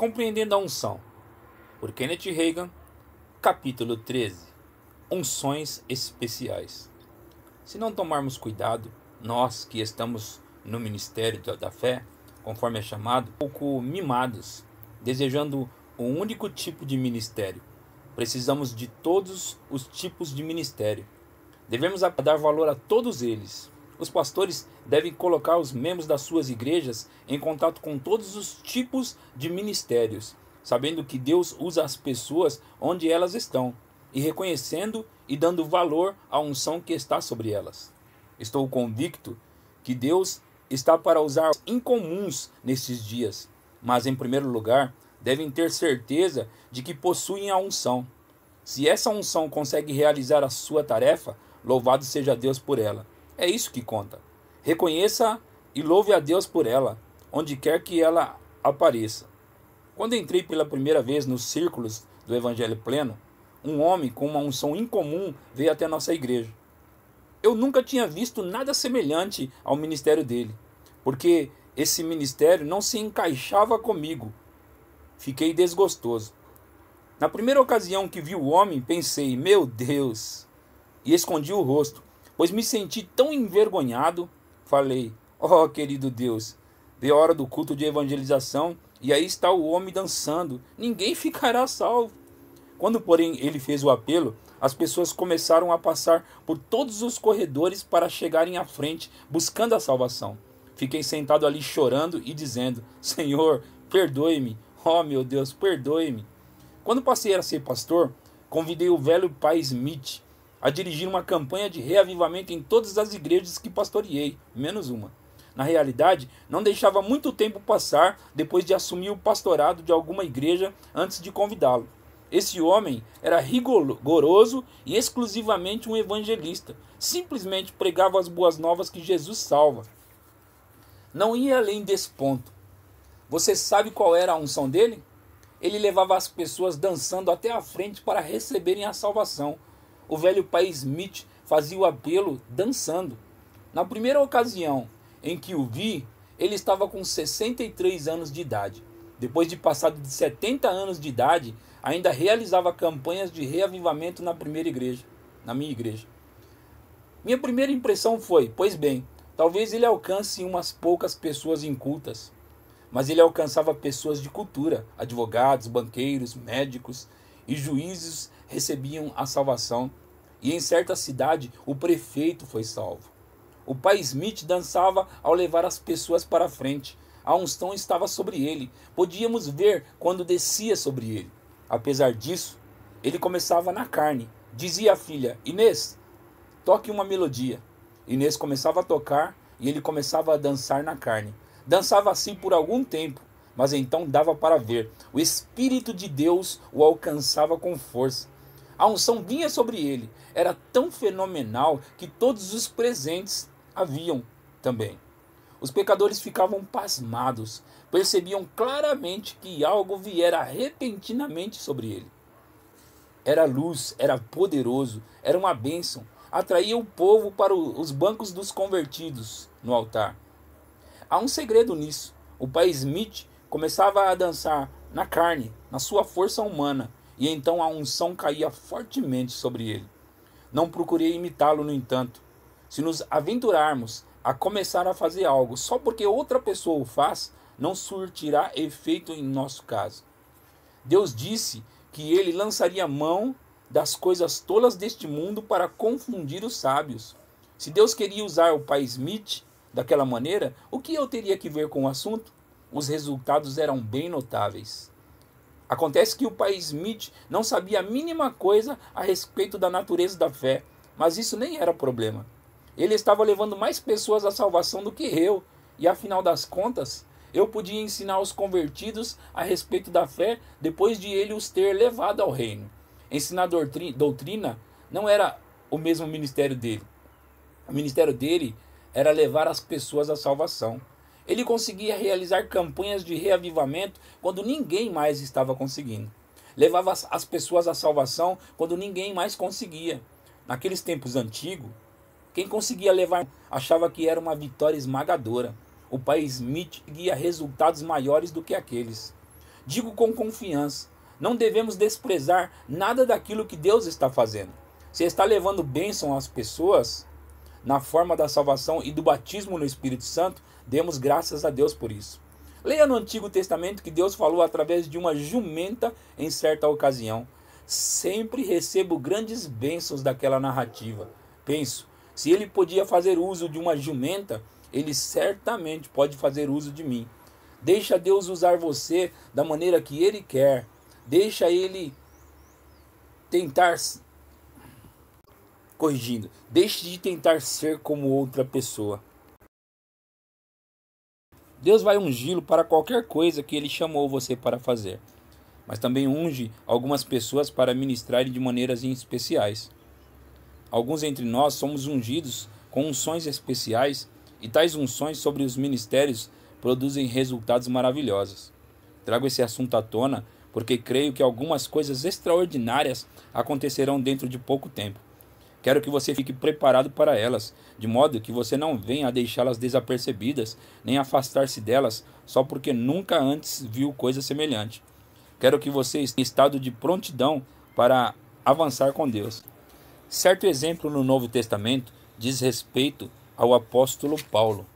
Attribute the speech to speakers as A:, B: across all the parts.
A: Compreendendo a Unção, por Kenneth Reagan, capítulo 13 Unções Especiais. Se não tomarmos cuidado, nós que estamos no ministério da fé, conforme é chamado, pouco mimados, desejando um único tipo de ministério. Precisamos de todos os tipos de ministério. Devemos dar valor a todos eles, os pastores devem colocar os membros das suas igrejas em contato com todos os tipos de ministérios, sabendo que Deus usa as pessoas onde elas estão e reconhecendo e dando valor à unção que está sobre elas. Estou convicto que Deus está para usar incomuns nesses dias, mas em primeiro lugar, devem ter certeza de que possuem a unção. Se essa unção consegue realizar a sua tarefa, louvado seja Deus por ela. É isso que conta. Reconheça e louve a Deus por ela, onde quer que ela apareça. Quando entrei pela primeira vez nos círculos do Evangelho Pleno, um homem com uma unção incomum veio até nossa igreja. Eu nunca tinha visto nada semelhante ao ministério dele, porque esse ministério não se encaixava comigo. Fiquei desgostoso. Na primeira ocasião que vi o homem, pensei: meu Deus! E escondi o rosto, pois me senti tão envergonhado. Falei: Ó oh, querido Deus, de hora do culto de evangelização e aí está o homem dançando, ninguém ficará salvo. Quando, porém, ele fez o apelo, as pessoas começaram a passar por todos os corredores para chegarem à frente buscando a salvação. Fiquei sentado ali chorando e dizendo: Senhor, perdoe-me. Oh, meu Deus, perdoe-me. Quando passei a ser pastor, convidei o velho pai Smith a dirigir uma campanha de reavivamento em todas as igrejas que pastoreei, menos uma. Na realidade, não deixava muito tempo passar depois de assumir o pastorado de alguma igreja antes de convidá-lo. Esse homem era rigoroso e exclusivamente um evangelista. Simplesmente pregava as boas novas que Jesus salva. Não ia além desse ponto. Você sabe qual era a unção dele? Ele levava as pessoas dançando até a frente para receberem a salvação o velho pai Smith fazia o apelo dançando. Na primeira ocasião em que o vi, ele estava com 63 anos de idade. Depois de passado de 70 anos de idade, ainda realizava campanhas de reavivamento na primeira igreja, na minha igreja. Minha primeira impressão foi, pois bem, talvez ele alcance umas poucas pessoas incultas, mas ele alcançava pessoas de cultura, advogados, banqueiros, médicos e juízes recebiam a salvação, e em certa cidade o prefeito foi salvo. O pai Smith dançava ao levar as pessoas para a frente. A unção estava sobre ele. Podíamos ver quando descia sobre ele. Apesar disso, ele começava na carne. Dizia à filha: Inês, toque uma melodia. Inês começava a tocar e ele começava a dançar na carne. Dançava assim por algum tempo, mas então dava para ver. O Espírito de Deus o alcançava com força. A unção vinha sobre ele. Era tão fenomenal que todos os presentes haviam também. Os pecadores ficavam pasmados, percebiam claramente que algo viera repentinamente sobre ele. Era luz, era poderoso, era uma bênção, atraía o povo para os bancos dos convertidos no altar. Há um segredo nisso. O pai Smith começava a dançar na carne, na sua força humana, e então a unção caía fortemente sobre ele. Não procurei imitá-lo, no entanto. Se nos aventurarmos a começar a fazer algo só porque outra pessoa o faz, não surtirá efeito em nosso caso. Deus disse que ele lançaria mão das coisas tolas deste mundo para confundir os sábios. Se Deus queria usar o pai Smith daquela maneira, o que eu teria que ver com o assunto? Os resultados eram bem notáveis. Acontece que o país Smith não sabia a mínima coisa a respeito da natureza da fé, mas isso nem era problema. Ele estava levando mais pessoas à salvação do que eu, e afinal das contas, eu podia ensinar os convertidos a respeito da fé depois de ele os ter levado ao reino. Ensinar doutrina não era o mesmo ministério dele. O ministério dele era levar as pessoas à salvação. Ele conseguia realizar campanhas de reavivamento quando ninguém mais estava conseguindo. Levava as pessoas à salvação quando ninguém mais conseguia. Naqueles tempos antigos, quem conseguia levar achava que era uma vitória esmagadora. O país Smith guia resultados maiores do que aqueles. Digo com confiança: não devemos desprezar nada daquilo que Deus está fazendo. Se está levando bênção às pessoas, na forma da salvação e do batismo no Espírito Santo, demos graças a Deus por isso. Leia no Antigo Testamento que Deus falou através de uma jumenta em certa ocasião. Sempre recebo grandes bênçãos daquela narrativa. Penso, se ele podia fazer uso de uma jumenta, ele certamente pode fazer uso de mim. Deixa Deus usar você da maneira que ele quer. Deixa ele tentar corrigindo. Deixe de tentar ser como outra pessoa. Deus vai ungi-lo para qualquer coisa que ele chamou você para fazer, mas também unge algumas pessoas para ministrarem de maneiras especiais. Alguns entre nós somos ungidos com unções especiais e tais unções sobre os ministérios produzem resultados maravilhosos. Trago esse assunto à tona porque creio que algumas coisas extraordinárias acontecerão dentro de pouco tempo. Quero que você fique preparado para elas, de modo que você não venha a deixá-las desapercebidas, nem afastar-se delas só porque nunca antes viu coisa semelhante. Quero que você esteja em estado de prontidão para avançar com Deus. Certo exemplo no Novo Testamento diz respeito ao apóstolo Paulo.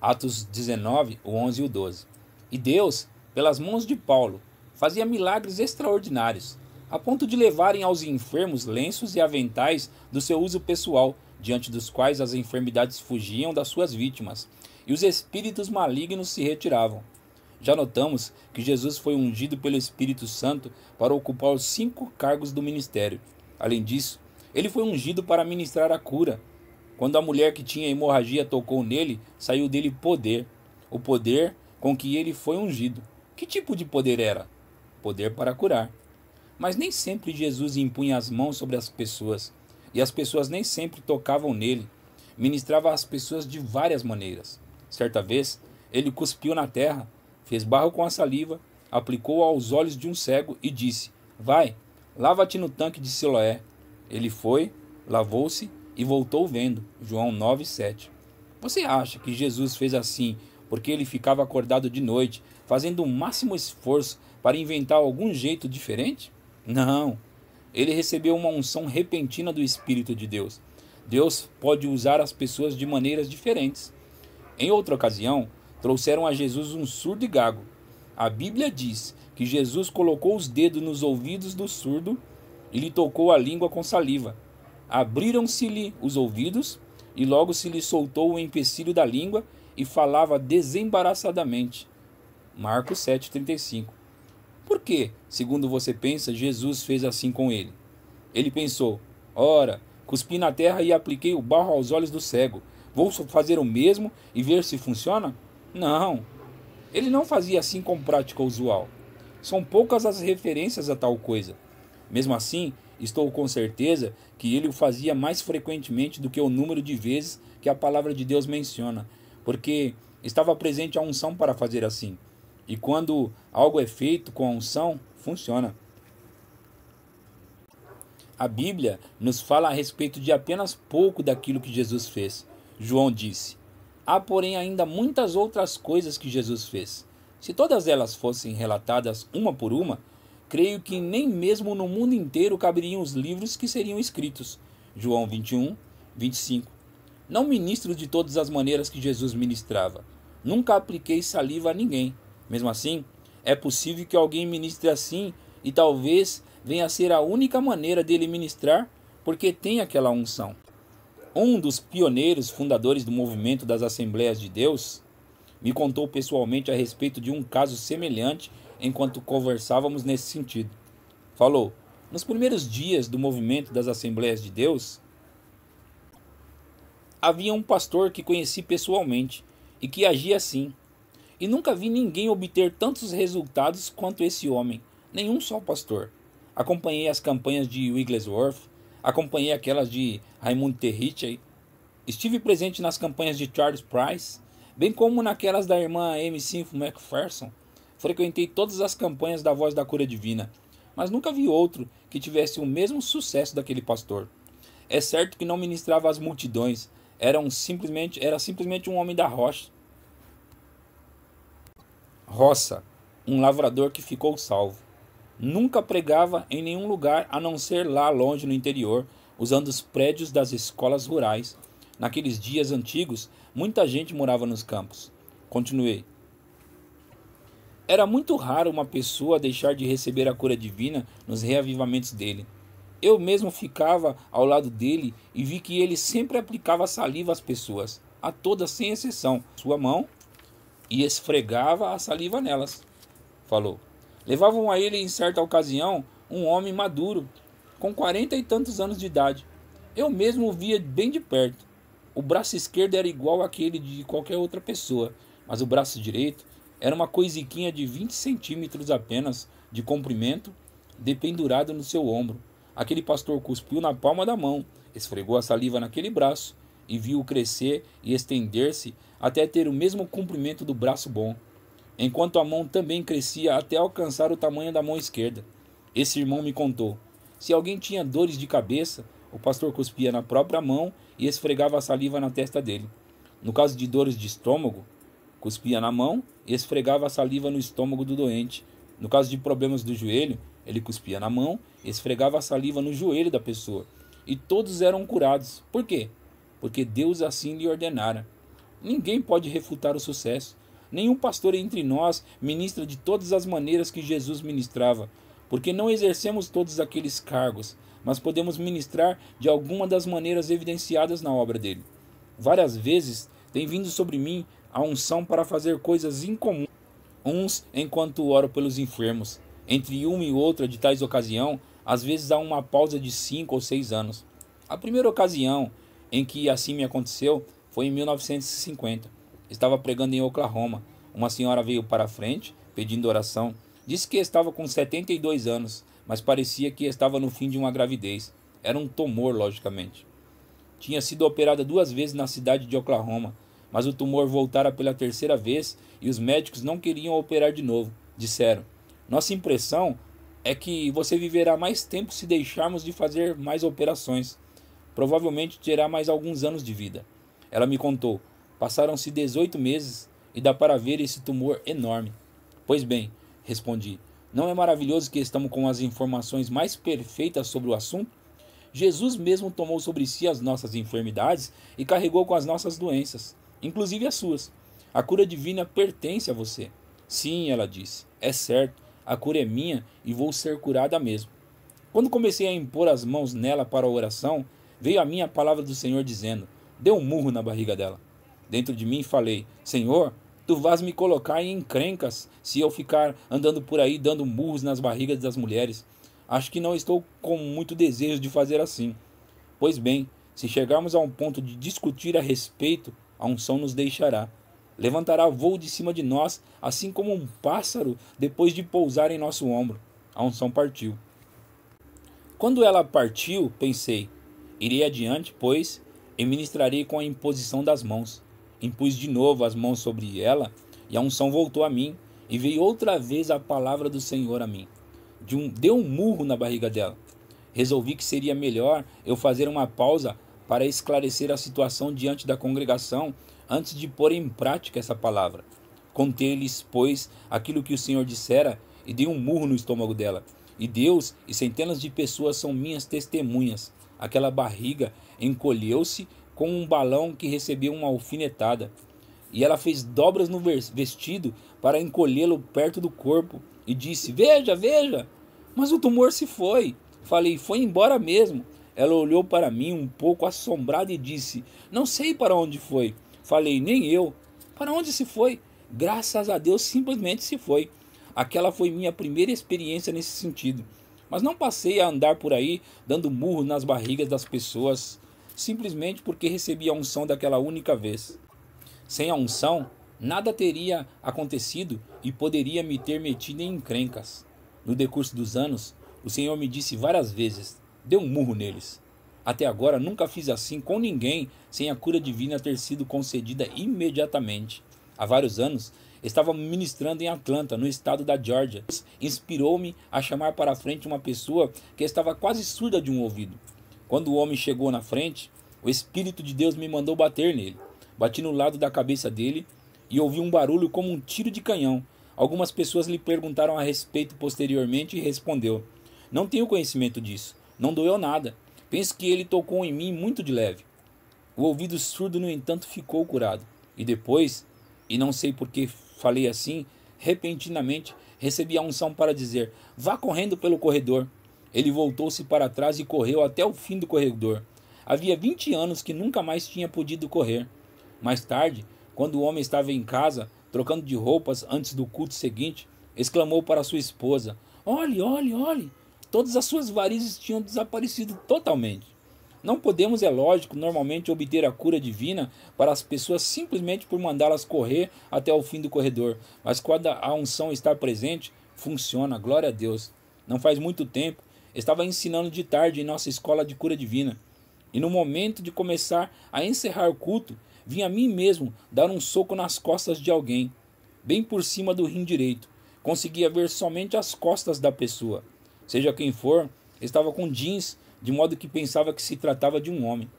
A: Atos 19, o 11 e o 12. E Deus, pelas mãos de Paulo, fazia milagres extraordinários a ponto de levarem aos enfermos lenços e aventais do seu uso pessoal, diante dos quais as enfermidades fugiam das suas vítimas, e os espíritos malignos se retiravam. Já notamos que Jesus foi ungido pelo Espírito Santo para ocupar os cinco cargos do ministério. Além disso, ele foi ungido para ministrar a cura. Quando a mulher que tinha hemorragia tocou nele, saiu dele poder, o poder com que ele foi ungido. Que tipo de poder era? Poder para curar. Mas nem sempre Jesus impunha as mãos sobre as pessoas, e as pessoas nem sempre tocavam nele. Ministrava às pessoas de várias maneiras. Certa vez, ele cuspiu na terra, fez barro com a saliva, aplicou aos olhos de um cego e disse: Vai, lava-te no tanque de Siloé. Ele foi, lavou-se e voltou vendo. João 9:7. Você acha que Jesus fez assim porque ele ficava acordado de noite, fazendo o máximo esforço para inventar algum jeito diferente? Não. Ele recebeu uma unção repentina do Espírito de Deus. Deus pode usar as pessoas de maneiras diferentes. Em outra ocasião, trouxeram a Jesus um surdo e gago. A Bíblia diz que Jesus colocou os dedos nos ouvidos do surdo e lhe tocou a língua com saliva. Abriram-se-lhe os ouvidos e logo se lhe soltou o empecilho da língua e falava desembaraçadamente. Marcos 7,35. Por que, segundo você pensa, Jesus fez assim com ele? Ele pensou: Ora, cuspi na terra e apliquei o barro aos olhos do cego. Vou fazer o mesmo e ver se funciona? Não. Ele não fazia assim com prática usual. São poucas as referências a tal coisa. Mesmo assim, estou com certeza que ele o fazia mais frequentemente do que o número de vezes que a palavra de Deus menciona, porque estava presente a unção para fazer assim. E quando algo é feito com a unção, funciona. A Bíblia nos fala a respeito de apenas pouco daquilo que Jesus fez. João disse: Há, porém, ainda muitas outras coisas que Jesus fez. Se todas elas fossem relatadas uma por uma, creio que nem mesmo no mundo inteiro caberiam os livros que seriam escritos. João 21, 25. Não ministro de todas as maneiras que Jesus ministrava. Nunca apliquei saliva a ninguém. Mesmo assim, é possível que alguém ministre assim e talvez venha a ser a única maneira dele ministrar porque tem aquela unção. Um dos pioneiros fundadores do movimento das Assembleias de Deus me contou pessoalmente a respeito de um caso semelhante enquanto conversávamos nesse sentido. Falou: nos primeiros dias do movimento das Assembleias de Deus, havia um pastor que conheci pessoalmente e que agia assim. E nunca vi ninguém obter tantos resultados quanto esse homem, nenhum só pastor. Acompanhei as campanhas de Wigglesworth, acompanhei aquelas de Raymond Territchey, estive presente nas campanhas de Charles Price, bem como naquelas da irmã M5 MacPherson. Frequentei todas as campanhas da Voz da Cura Divina, mas nunca vi outro que tivesse o mesmo sucesso daquele pastor. É certo que não ministrava às multidões, era, um simplesmente, era simplesmente um homem da rocha, Roça, um lavrador que ficou salvo. Nunca pregava em nenhum lugar a não ser lá longe no interior, usando os prédios das escolas rurais. Naqueles dias antigos, muita gente morava nos campos. Continuei. Era muito raro uma pessoa deixar de receber a cura divina nos reavivamentos dele. Eu mesmo ficava ao lado dele e vi que ele sempre aplicava saliva às pessoas, a todas sem exceção. Sua mão e esfregava a saliva nelas. Falou. Levavam a ele, em certa ocasião, um homem maduro, com quarenta e tantos anos de idade. Eu mesmo o via bem de perto. O braço esquerdo era igual àquele de qualquer outra pessoa, mas o braço direito era uma coisiquinha de vinte centímetros apenas de comprimento, dependurado no seu ombro. Aquele pastor cuspiu na palma da mão, esfregou a saliva naquele braço e viu-o crescer e estender-se até ter o mesmo comprimento do braço bom, enquanto a mão também crescia até alcançar o tamanho da mão esquerda. Esse irmão me contou: se alguém tinha dores de cabeça, o pastor cuspia na própria mão e esfregava a saliva na testa dele. No caso de dores de estômago, cuspia na mão e esfregava a saliva no estômago do doente. No caso de problemas do joelho, ele cuspia na mão, e esfregava a saliva no joelho da pessoa. E todos eram curados. Por quê? porque Deus assim lhe ordenara. Ninguém pode refutar o sucesso. Nenhum pastor entre nós ministra de todas as maneiras que Jesus ministrava, porque não exercemos todos aqueles cargos, mas podemos ministrar de alguma das maneiras evidenciadas na obra dele. Várias vezes tem vindo sobre mim a unção para fazer coisas incomuns, uns enquanto oro pelos enfermos. Entre uma e outra de tais ocasião, às vezes há uma pausa de cinco ou seis anos. A primeira ocasião, em que assim me aconteceu foi em 1950. Estava pregando em Oklahoma. Uma senhora veio para a frente pedindo oração. Disse que estava com 72 anos, mas parecia que estava no fim de uma gravidez. Era um tumor, logicamente. Tinha sido operada duas vezes na cidade de Oklahoma, mas o tumor voltara pela terceira vez e os médicos não queriam operar de novo. Disseram: Nossa impressão é que você viverá mais tempo se deixarmos de fazer mais operações. Provavelmente terá mais alguns anos de vida. Ela me contou. Passaram-se 18 meses e dá para ver esse tumor enorme. Pois bem, respondi. Não é maravilhoso que estamos com as informações mais perfeitas sobre o assunto? Jesus mesmo tomou sobre si as nossas enfermidades e carregou com as nossas doenças, inclusive as suas. A cura divina pertence a você. Sim, ela disse. É certo, a cura é minha e vou ser curada mesmo. Quando comecei a impor as mãos nela para a oração, veio a minha palavra do Senhor dizendo: Deu um murro na barriga dela. Dentro de mim falei: Senhor, tu vais me colocar em encrencas se eu ficar andando por aí dando murros nas barrigas das mulheres. Acho que não estou com muito desejo de fazer assim. Pois bem, se chegarmos a um ponto de discutir a respeito, a unção nos deixará. Levantará voo de cima de nós, assim como um pássaro depois de pousar em nosso ombro. A unção partiu. Quando ela partiu, pensei: Irei adiante, pois, e ministrarei com a imposição das mãos. Impus de novo as mãos sobre ela, e a unção voltou a mim, e veio outra vez a palavra do Senhor a mim. De um, deu um murro na barriga dela. Resolvi que seria melhor eu fazer uma pausa para esclarecer a situação diante da congregação antes de pôr em prática essa palavra. Contei-lhes, pois, aquilo que o Senhor dissera e dei um murro no estômago dela. E Deus e centenas de pessoas são minhas testemunhas Aquela barriga encolheu-se como um balão que recebeu uma alfinetada. E ela fez dobras no vestido para encolhê-lo perto do corpo e disse: Veja, veja! Mas o tumor se foi. Falei: Foi embora mesmo. Ela olhou para mim um pouco assombrada e disse: Não sei para onde foi. Falei: Nem eu. Para onde se foi? Graças a Deus, simplesmente se foi. Aquela foi minha primeira experiência nesse sentido. Mas não passei a andar por aí dando murro nas barrigas das pessoas simplesmente porque recebi a unção daquela única vez. Sem a unção, nada teria acontecido e poderia me ter metido em encrencas. No decurso dos anos, o Senhor me disse várias vezes: deu um murro neles. Até agora nunca fiz assim com ninguém sem a cura divina ter sido concedida imediatamente. Há vários anos Estava ministrando em Atlanta, no estado da Georgia. Inspirou-me a chamar para a frente uma pessoa que estava quase surda de um ouvido. Quando o homem chegou na frente, o Espírito de Deus me mandou bater nele. Bati no lado da cabeça dele e ouvi um barulho como um tiro de canhão. Algumas pessoas lhe perguntaram a respeito posteriormente e respondeu: Não tenho conhecimento disso. Não doeu nada. Penso que ele tocou em mim muito de leve. O ouvido surdo, no entanto, ficou curado. E depois, e não sei por que falei assim, repentinamente recebi a unção para dizer: Vá correndo pelo corredor. Ele voltou-se para trás e correu até o fim do corredor. Havia 20 anos que nunca mais tinha podido correr. Mais tarde, quando o homem estava em casa, trocando de roupas antes do culto seguinte, exclamou para sua esposa: Olhe, olhe, olhe! Todas as suas varizes tinham desaparecido totalmente. Não podemos, é lógico, normalmente obter a cura divina para as pessoas simplesmente por mandá-las correr até o fim do corredor, mas quando a unção está presente, funciona, glória a Deus. Não faz muito tempo, estava ensinando de tarde em nossa escola de cura divina. E no momento de começar a encerrar o culto, vim a mim mesmo dar um soco nas costas de alguém, bem por cima do rim direito. Conseguia ver somente as costas da pessoa. Seja quem for, estava com jeans de modo que pensava que se tratava de um homem.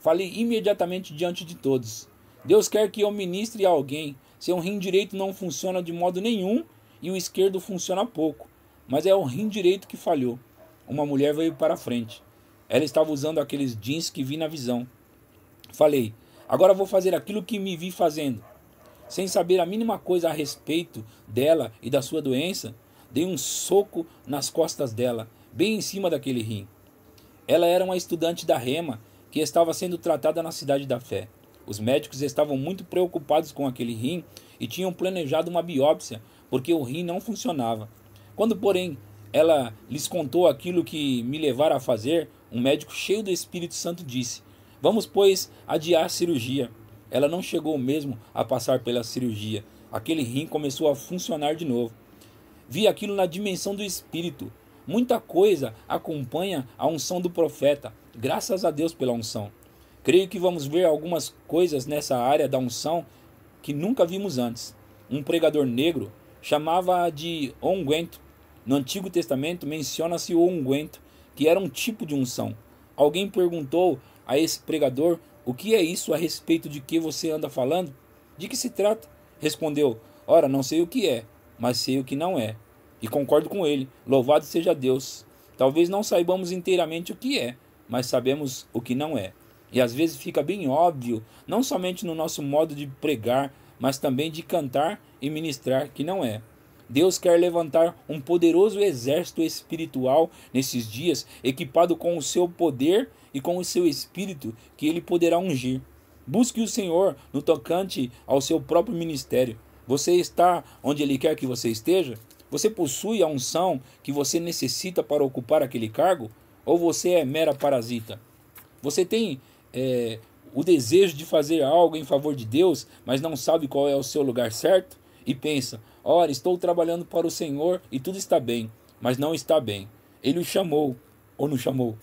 A: Falei imediatamente diante de todos: Deus quer que eu ministre a alguém. Seu rim direito não funciona de modo nenhum e o esquerdo funciona pouco, mas é o rim direito que falhou. Uma mulher veio para a frente. Ela estava usando aqueles jeans que vi na visão. Falei: Agora vou fazer aquilo que me vi fazendo. Sem saber a mínima coisa a respeito dela e da sua doença, dei um soco nas costas dela, bem em cima daquele rim. Ela era uma estudante da Rema que estava sendo tratada na Cidade da Fé. Os médicos estavam muito preocupados com aquele rim e tinham planejado uma biópsia, porque o rim não funcionava. Quando, porém, ela lhes contou aquilo que me levara a fazer, um médico cheio do Espírito Santo disse: Vamos, pois, adiar a cirurgia. Ela não chegou mesmo a passar pela cirurgia. Aquele rim começou a funcionar de novo. Vi aquilo na dimensão do espírito. Muita coisa acompanha a unção do profeta. Graças a Deus pela unção. Creio que vamos ver algumas coisas nessa área da unção que nunca vimos antes. Um pregador negro chamava de unguento. No Antigo Testamento menciona-se o unguento, que era um tipo de unção. Alguém perguntou a esse pregador o que é isso a respeito de que você anda falando? De que se trata? Respondeu: Ora, não sei o que é, mas sei o que não é. E concordo com ele. Louvado seja Deus. Talvez não saibamos inteiramente o que é, mas sabemos o que não é. E às vezes fica bem óbvio, não somente no nosso modo de pregar, mas também de cantar e ministrar, que não é. Deus quer levantar um poderoso exército espiritual nesses dias, equipado com o seu poder e com o seu espírito, que ele poderá ungir. Busque o Senhor no tocante ao seu próprio ministério. Você está onde ele quer que você esteja? Você possui a unção que você necessita para ocupar aquele cargo? Ou você é mera parasita? Você tem é, o desejo de fazer algo em favor de Deus, mas não sabe qual é o seu lugar certo? E pensa: ora, estou trabalhando para o Senhor e tudo está bem, mas não está bem. Ele o chamou ou não chamou?